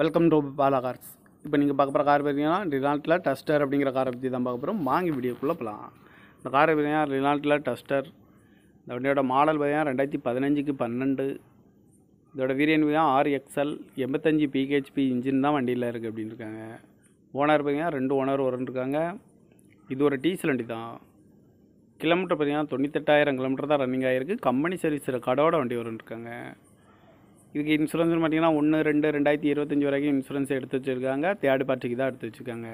welcome to Bala cars இப்போ நீங்கள் பார்க்க போகிற கார் பார்த்தீங்கன்னா ரினால்ட்டில் டஸ்டர் அப்படிங்கிற காரை பற்றி தான் பார்க்க போகிறோம் வாங்கி வீடியோக்குள்ளே போகலாம் இந்த கார் பார்த்தீங்கன்னா ரினால்ட்டில் டஸ்டர் இந்த வண்டியோட மாடல் பார்த்தீங்கன்னா ரெண்டாயிரத்தி பதினஞ்சுக்கு பன்னெண்டு இதோட வீரியன் தான் ஆறு எக்ஸ்எல் எண்பத்தஞ்சு பிஹெச்பி இன்ஜின் தான் வண்டியில் இருக்குது அப்படின்னு இருக்காங்க ஓனர் பார்த்தீங்கன்னா ரெண்டு ஓனர் வரன்ருக்காங்க இது ஒரு டீசல் வண்டி தான் கிலோமீட்டர் பார்த்தீங்கன்னா தொண்ணூத்தெட்டாயிரம் கிலோமீட்டர் தான் ரன்னிங் ஆகிருக்கு கம்பெனி சர்வீஸ் கடோட வண்டி வரும்னு இருக்காங்க இதுக்கு இன்சூரன்ஸ் பார்த்தீங்கன்னா ஒன்று ரெண்டு ரெண்டாயிரத்தி இருபத்தஞ்சி வரைக்கும் இன்சூரன்ஸ் எடுத்து வச்சுருக்காங்க தேர்ட் பார்ட்டிக்கு தான் எடுத்து வச்சுருக்காங்க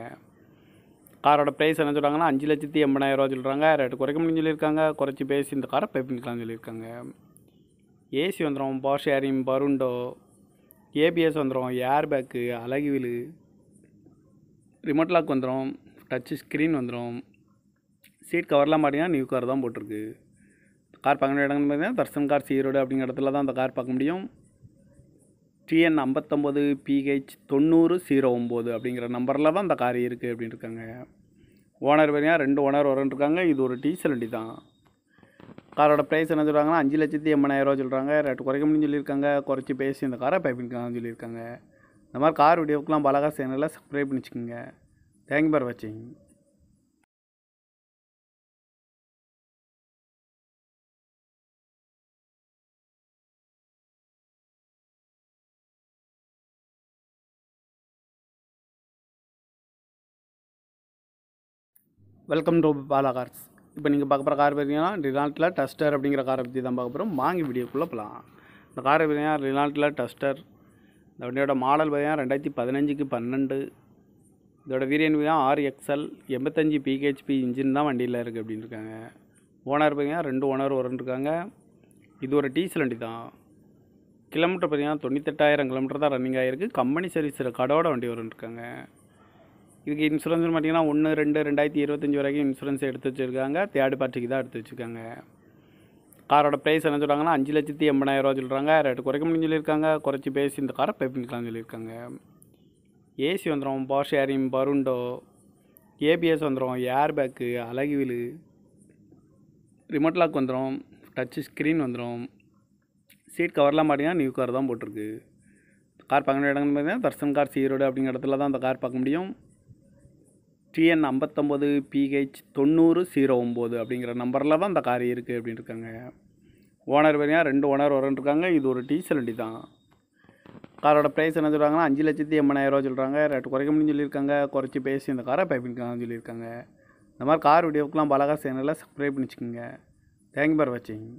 காரோட ப்ரைஸ் என்ன சொல்கிறாங்கன்னா அஞ்சு லட்சத்தி எண்பதாயிரரூவா சொல்கிறாங்க ரேட்டு குறைக்க முடியும் சொல்லியிருக்காங்க குறைச்சி பேசி இந்த காரை பே பண்ணிக்கலாம்னு சொல்லியிருக்காங்க ஏசி வந்துடும் பவர் ஷேரிங் பருண்டோ ஏபிஎஸ் வந்துடும் ஏர் பேக்கு அழகிவிலு ரிமோட் லாக் வந்துடும் டச்சு ஸ்க்ரீன் வந்துடும் சீட் கவர்லாம் பார்த்தீங்கன்னா நியூ கார் தான் போட்டிருக்கு கார் பார்க்க வேண்டிய இடங்கள்னு பார்த்தீங்கன்னா தர்சன் கார் சீரோடு அப்படிங்கிற இடத்துல தான் அந்த கார் பார்க்க முடியும் டிஎன் ஐம்பத்தொம்போது பிஹெச் தொண்ணூறு ஜீரோ ஒம்பது அப்படிங்கிற நம்பரில் தான் அந்த கார் இருக்குது அப்படின்னு இருக்காங்க ஓனர் வரையா ரெண்டு ஓனர் வரேன்னு இருக்காங்க இது ஒரு டீசல் வண்டி தான் காரோட ப்ரைஸ் என்ன சொல்கிறாங்கன்னா அஞ்சு லட்சத்தி எண்பதாயிரரூவா சொல்கிறாங்க ரேட்டு குறைக்க முடியும்னு சொல்லியிருக்காங்க குறைச்சி பேசி இந்த காரை பண்ணிக்கலாம்னு சொல்லியிருக்காங்க இந்த மாதிரி கார் வீடியோக்கெலாம் பலகா சேனலில் சப்ஸ்கிரைப் பண்ணிச்சுக்கோங்க தேங்க்யூ ஃபார் வாட்சிங் வெல்கம் டு பாலா கார்ஸ் இப்போ நீங்கள் பார்க்க போகிற கார் பார்த்தீங்கன்னா ரினால்ட்டில் டஸ்டர் அப்படிங்கிற காரை பற்றி தான் பார்க்க போகிறோம் வாங்கி வீடியோக்குள்ளே போகலாம் இந்த காரை பார்த்தீங்கன்னா ரினால்ட்டில் டஸ்டர் இந்த வண்டியோட மாடல் பார்த்தீங்கன்னா ரெண்டாயிரத்தி பதினஞ்சுக்கு பன்னெண்டு இதோட வீரியன் பார்த்தீங்கன்னா ஆறு எக்ஸ்எல் எண்பத்தஞ்சு பிஹெச்பி இன்ஜின் தான் வண்டியில் இருக்குது அப்படின்னு இருக்காங்க ஓனர் பார்த்தீங்கன்னா ரெண்டு ஓனர் வரன்னு இருக்காங்க இது ஒரு டீசல் வண்டி தான் கிலோமீட்டர் பார்த்தீங்கன்னா தொண்ணூத்தெட்டாயிரம் கிலோமீட்டர் தான் ரன்னிங் ஆகிருக்கு கம்பெனி சர்வீஸ் கடோட வண்டி வரும்னு இருக்காங்க இதுக்கு இன்சூரன்ஸ் பார்த்தீங்கன்னா ஒன்று ரெண்டு ரெண்டாயிரத்தி இருபத்தஞ்சி வரைக்கும் இன்சூரன்ஸ் எடுத்து வச்சுருக்காங்க தேர்ட் பார்ட்டிக்கு தான் எடுத்து வச்சுருக்காங்க காரோட ப்ரைஸ் என்ன சொல்கிறாங்கன்னா அஞ்சு லட்சத்தி ரூபா சொல்கிறாங்க ரேட்டு குறைக்க முடியும் சொல்லியிருக்காங்க குறைச்சி பேசி இந்த காரை பே பண்ணிக்கலாம் சொல்லியிருக்காங்க ஏசி வந்துடும் பவர் ஷேரிங் பருண்டோ ஏபிஎஸ் வந்துடும் ஏர் பேக்கு அழகிவிலு ரிமோட் லாக் வந்துடும் டச்சு ஸ்க்ரீன் வந்துடும் சீட் கவர்லாம் பார்த்தீங்கன்னா நியூ கார் தான் போட்டிருக்கு கார் பார்க்குற இடங்கள் பார்த்தீங்கன்னா தர்சன் கார் சீரோடு அப்படிங்கிற இடத்துல தான் அந்த கார் பார்க்க முடியும் டிஎன் ஐம்பத்தொம்போது பிஹெச் தொண்ணூறு ஜீரோ ஒம்பது அப்படிங்கிற நம்பரில் தான் இந்த கார் இருக்குது அப்படின்னு இருக்காங்க ஓனர் வேறையாக ரெண்டு ஓனர் வரேன் இருக்காங்க இது ஒரு டீசல் வண்டி தான் காரோட ப்ரைஸ் என்ன சொல்கிறாங்கன்னா அஞ்சு லட்சத்தி எண்பதாயிரரூவா சொல்கிறாங்க ரேட்டு குறைக்க முடியும் சொல்லியிருக்காங்க குறைச்சி பேசி இந்த காரை பைப்பிங்கான்னு சொல்லியிருக்காங்க இந்த மாதிரி கார் வீடியோக்கெலாம் பலகா சேனலில் சப்ஸ்கிரைப் பண்ணிச்சுக்கோங்க தேங்க்யூ ஃபார் வாட்சிங்